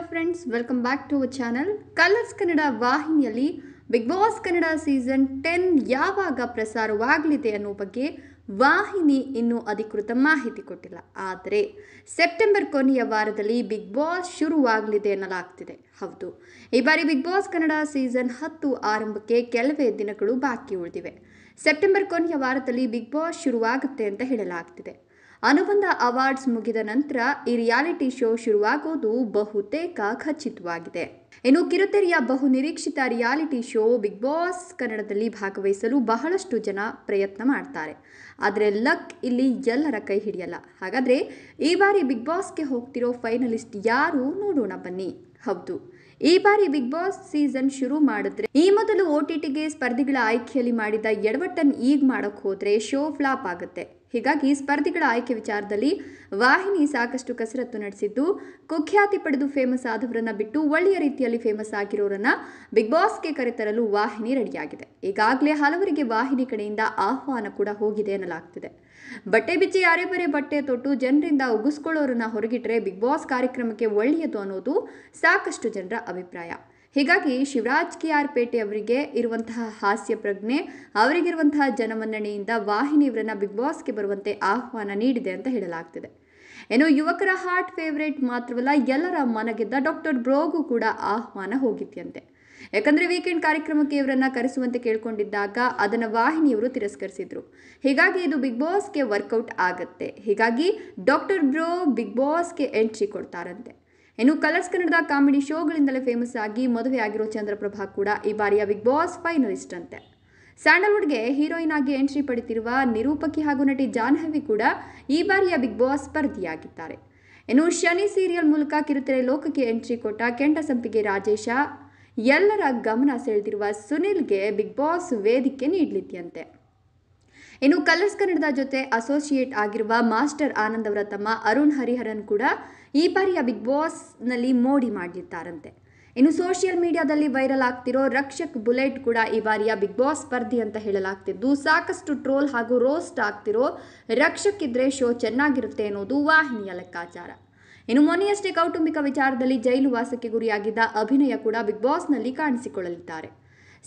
hello friends welcome back to our channel Colors Kannada ವಾಹಿನಿಯಲ್ಲಿ Bigg Boss Kannada season ten ಯಾವಾಗ ಪ್ರಸಾರವಾಗಲಿದೆ ಅನ್ನೋ ಬಗ್ಗೆ ವಾಹಿನಿ ಇನ್ನೂ ಅಧಿಕೃತ ಮಾಹಿತಿ ಕೊಟ್ಟಿಲ್ಲ ಆದರೆ ಸೆಪ್ಟೆಂಬರ್ ಕೊನೆಯ ವಾರದಲ್ಲಿ ಬಿಗ್ ಬಾಸ್ ಶುರುವಾಗಲಿದೆ ಎನ್ನಲಾಗ್ತಿದೆ ಹೌದು ಈ ಬಾರಿ ಬಿಗ್ ಬಾಸ್ ಕನ್ನಡ ಸೀಸನ್ ಹತ್ತು ಆರಂಭಕ್ಕೆ ಕೆಲವೇ ದಿನಗಳು ಬಾಕಿ ಉಳಿದಿವೆ ಸೆಪ್ಟೆಂಬರ್ ಕೊನೆಯ ವಾರದಲ್ಲಿ ಬಿಗ್ ಬಾಸ್ ಶುರುವಾಗುತ್ತೆ ಅಂತ ಹೇಳಲಾಗ್ತಿದೆ ಅನುಬಂಧ ಅವಾರ್ಡ್ಸ್ ಮುಗಿದ ನಂತರ ಈ ರಿಯಾಲಿಟಿ ಶೋ ಶುರುವಾಗೋದು ಬಹುತೇಕ ಖಚಿತವಾಗಿದೆ ಇನ್ನು ಕಿರುತೆರೆಯ ಬಹು ನಿರೀಕ್ಷಿತ ರಿಯಾಲಿಟಿ ಶೋ ಬಿಗ್ ಬಾಸ್ ಕನ್ನಡದಲ್ಲಿ ಭಾಗವಹಿಸಲು ಬಹಳಷ್ಟು ಜನ ಪ್ರಯತ್ನ ಮಾಡ್ತಾರೆ ಆದರೆ ಲಕ್ ಇಲ್ಲಿ ಎಲ್ಲರ ಕೈ ಹಿಡಿಯಲ್ಲ ಹಾಗಾದರೆ ಈ ಬಾರಿ ಬಿಗ್ ಬಾಸ್ಗೆ ಹೋಗ್ತಿರೋ ಫೈನಲಿಸ್ಟ್ ಯಾರು ನೋಡೋಣ ಬನ್ನಿ ಹೌದು ಈ ಬಾರಿ ಬಿಗ್ ಬಾಸ್ ಸೀಸನ್ ಶುರು ಮಾಡಿದ್ರೆ ಈ ಮೊದಲು ಒ ಟಿ ಟಿಗೆ ಸ್ಪರ್ಧಿಗಳ ಆಯ್ಕೆಯಲ್ಲಿ ಮಾಡಿದ ಎಡವಟ್ಟನ್ನು ಈಗ ಮಾಡೋಕ್ಕೆ ಹೋದರೆ ಶೋ ಫ್ಲಾಪ್ ಆಗುತ್ತೆ ಹೀಗಾಗಿ ಸ್ಪರ್ಧಿಗಳ ಆಯ್ಕೆ ವಿಚಾರದಲ್ಲಿ ವಾಹಿನಿ ಸಾಕಷ್ಟು ಕಸರತ್ತು ನಡೆಸಿದ್ದು ಕುಖ್ಯಾತಿ ಪಡೆದು ಫೇಮಸ್ ಆದವರನ್ನ ಬಿಟ್ಟು ಒಳ್ಳೆಯ ರೀತಿಯಲ್ಲಿ ಫೇಮಸ್ ಆಗಿರೋರನ್ನ ಬಿಗ್ ಬಾಸ್ಗೆ ಕರೆತರಲು ವಾಹಿನಿ ರೆಡಿಯಾಗಿದೆ ಈಗಾಗಲೇ ಹಲವರಿಗೆ ವಾಹಿನಿ ಕಡೆಯಿಂದ ಆಹ್ವಾನ ಕೂಡ ಹೋಗಿದೆ ಎನ್ನಲಾಗ್ತಿದೆ ಬಟ್ಟೆ ಬಿಚ್ಚಿ ಯಾರೇ ಬರೇ ಬಟ್ಟೆ ತೊಟ್ಟು ಜನರಿಂದ ಉಗಿಸ್ಕೊಳ್ಳೋರನ್ನ ಹೊರಗಿಟ್ರೆ ಬಿಗ್ ಬಾಸ್ ಕಾರ್ಯಕ್ರಮಕ್ಕೆ ಒಳ್ಳೆಯದು ಅನ್ನೋದು ಸಾಕಷ್ಟು ಜನರ ಅಭಿಪ್ರಾಯ ಹೀಗಾಗಿ ಶಿವರಾಜ್ ಕೆ ಆರ್ ಪೇಟೆ ಅವರಿಗೆ ಇರುವಂತಹ ಹಾಸ್ಯ ಪ್ರಜ್ಞೆ ಅವರಿಗಿರುವಂತಹ ಜನಮನ್ನಣೆಯಿಂದ ವಾಹಿನಿ ಇವರನ್ನ ಬಿಗ್ ಬಾಸ್ಗೆ ಬರುವಂತೆ ಆಹ್ವಾನ ನೀಡಿದೆ ಅಂತ ಹೇಳಲಾಗ್ತಿದೆ ಏನು ಯುವಕರ ಹಾರ್ಟ್ ಫೇವ್ರೇಟ್ ಮಾತ್ರವಲ್ಲ ಎಲ್ಲರ ಮನಗೆದ್ದ ಡಾಕ್ಟರ್ ಬ್ರೋಗೂ ಕೂಡ ಆಹ್ವಾನ ಹೋಗಿದ್ಯಂತೆ ಯಾಕಂದರೆ ವೀಕೆಂಡ್ ಕಾರ್ಯಕ್ರಮಕ್ಕೆ ಇವರನ್ನ ಕರೆಸುವಂತೆ ಕೇಳಿಕೊಂಡಿದ್ದಾಗ ಅದನ್ನು ವಾಹಿನಿಯವರು ತಿರಸ್ಕರಿಸಿದರು ಹೀಗಾಗಿ ಇದು ಬಿಗ್ ಬಾಸ್ಗೆ ವರ್ಕೌಟ್ ಆಗುತ್ತೆ ಹೀಗಾಗಿ ಡಾಕ್ಟರ್ ಬ್ರೋ ಬಿಗ್ ಬಾಸ್ಗೆ ಎಂಟ್ರಿ ಕೊಡ್ತಾರಂತೆ ಇನ್ನು ಕಲರ್ಸ್ ಕನ್ನಡದ ಕಾಮಿಡಿ ಶೋಗಳಿಂದಲೇ ಫೇಮಸ್ ಆಗಿ ಆಗಿರೋ ಚಂದ್ರಪ್ರಭಾ ಕೂಡ ಈ ಬಾರಿಯ ಬಿಗ್ ಬಾಸ್ ಫೈನಲಿಸ್ಟ್ ಅಂತೆ ಸ್ಯಾಂಡಲ್ವುಡ್ಗೆ ಹೀರೋಯಿನ್ ಆಗಿ ಎಂಟ್ರಿ ಪಡೆದಿರುವ ನಿರೂಪಕಿ ಹಾಗೂ ನಟಿ ಜಾಹ್ನವಿ ಕೂಡ ಈ ಬಾರಿಯ ಬಿಗ್ ಬಾಸ್ ಸ್ಪರ್ಧಿಯಾಗಿದ್ದಾರೆ ಇನ್ನು ಶನಿ ಸೀರಿಯಲ್ ಮೂಲಕ ಕಿರುತೆರೆ ಲೋಕಕ್ಕೆ ಎಂಟ್ರಿ ಕೊಟ್ಟ ಕೆಂಡ ಸಂಪಿಗೆ ರಾಜೇಶ ಎಲ್ಲರ ಗಮನ ಸೆಳೆದಿರುವ ಸುನಿಲ್ಗೆ ಬಿಗ್ ಬಾಸ್ ವೇದಿಕೆ ನೀಡಲಿದೆಯಂತೆ ಇನ್ನು ಕಲರ್ಸ್ ಕನ್ನಡದ ಜೊತೆ ಅಸೋಸಿಯೇಟ್ ಆಗಿರುವ ಮಾಸ್ಟರ್ ಆನಂದ್ ಅವರ ತಮ್ಮ ಅರುಣ್ ಹರಿಹರನ್ ಕೂಡ ಈ ಬಾರಿಯ ಬಿಗ್ ಬಾಸ್ನಲ್ಲಿ ಮೋಡಿ ಮಾಡಲಿದ್ದಾರಂತೆ ಇನ್ನು ಸೋಷಿಯಲ್ ಮೀಡಿಯಾದಲ್ಲಿ ವೈರಲ್ ಆಗ್ತಿರೋ ರಕ್ಷಕ್ ಬುಲೆಟ್ ಕೂಡ ಈ ಬಾರಿಯ ಬಿಗ್ ಬಾಸ್ ಸ್ಪರ್ಧಿ ಅಂತ ಹೇಳಲಾಗ್ತಿದ್ದು ಸಾಕಷ್ಟು ಟ್ರೋಲ್ ಹಾಗೂ ರೋಸ್ಟ್ ಆಗ್ತಿರೋ ರಕ್ಷಕ್ ಇದ್ರೆ ಶೋ ಚೆನ್ನಾಗಿರುತ್ತೆ ಅನ್ನೋದು ವಾಹಿನಿಯ ಲೆಕ್ಕಾಚಾರ ಇನ್ನು ಮೊನ್ನೆಯಷ್ಟೇ ಕೌಟುಂಬಿಕ ವಿಚಾರದಲ್ಲಿ ಜೈಲು ವಾಸಕ್ಕೆ ಗುರಿಯಾಗಿದ್ದ ಅಭಿನಯ ಕೂಡ ಬಿಗ್ ಬಾಸ್ನಲ್ಲಿ ಕಾಣಿಸಿಕೊಳ್ಳಲಿದ್ದಾರೆ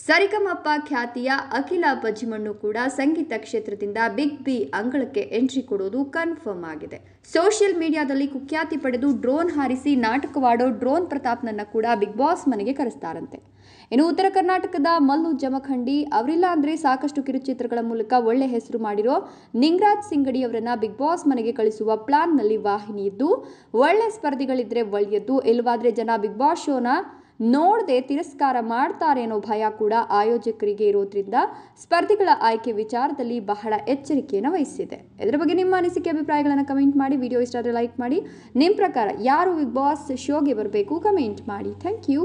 ಸರಿಗಮಪ್ಪ ಖ್ಯಾತಿಯ ಅಖಿಲ ಬಜ್ಮಣ್ಣು ಕೂಡ ಸಂಗೀತ ಕ್ಷೇತ್ರದಿಂದ ಬಿಗ್ ಬಿ ಅಂಗಳಕ್ಕೆ ಎಂಟ್ರಿ ಕೊಡೋದು ಕನ್ಫರ್ಮ್ ಆಗಿದೆ ಸೋಷಿಯಲ್ ಮೀಡಿಯಾದಲ್ಲಿ ಕುಖ್ಯಾತಿ ಪಡೆದು ಡ್ರೋನ್ ಹಾರಿಸಿ ನಾಟಕವಾಡೋ ಡ್ರೋನ್ ಪ್ರತಾಪ್ನನ್ನ ಕೂಡ ಬಿಗ್ ಬಾಸ್ ಮನೆಗೆ ಕರೆಸ್ತಾರಂತೆ ಇನ್ನು ಉತ್ತರ ಕರ್ನಾಟಕದ ಮಲ್ಲು ಜಮಖಂಡಿ ಅವರಿಲ್ಲ ಅಂದರೆ ಸಾಕಷ್ಟು ಕಿರುಚಿತ್ರಗಳ ಮೂಲಕ ಒಳ್ಳೆ ಹೆಸರು ಮಾಡಿರೋ ನಿಂಗರಾಜ್ ಸಿಂಗಡಿ ಅವರನ್ನ ಬಿಗ್ ಬಾಸ್ ಮನೆಗೆ ಕಳಿಸುವ ಪ್ಲಾನ್ನಲ್ಲಿ ವಾಹಿನಿ ಇದ್ದು ಒಳ್ಳೆ ಸ್ಪರ್ಧಿಗಳಿದ್ರೆ ಒಳ್ಳೆಯದ್ದು ಇಲ್ಲವಾದ್ರೆ ಜನ ಬಿಗ್ ಬಾಸ್ ಶೋನ ನೋಡದೆ ತಿರಸ್ಕಾರ ಮಾಡ್ತಾರೆ ಅನ್ನೋ ಭಯ ಕೂಡ ಆಯೋಜಕರಿಗೆ ಇರೋದ್ರಿಂದ ಸ್ಪರ್ಧಿಗಳ ಆಯ್ಕೆ ವಿಚಾರದಲ್ಲಿ ಬಹಳ ಎಚ್ಚರಿಕೆಯನ್ನು ವಹಿಸಿದೆ ಇದರ ಬಗ್ಗೆ ನಿಮ್ಮ ಅನಿಸಿಕೆ ಅಭಿಪ್ರಾಯಗಳನ್ನು ಕಮೆಂಟ್ ಮಾಡಿ ವಿಡಿಯೋ ಇಷ್ಟ ಆದರೆ ಲೈಕ್ ಮಾಡಿ ನಿಮ್ಮ ಪ್ರಕಾರ ಯಾರು ಬಿಗ್ ಬಾಸ್ ಶೋಗೆ ಬರಬೇಕು ಕಮೆಂಟ್ ಮಾಡಿ ಥ್ಯಾಂಕ್ ಯು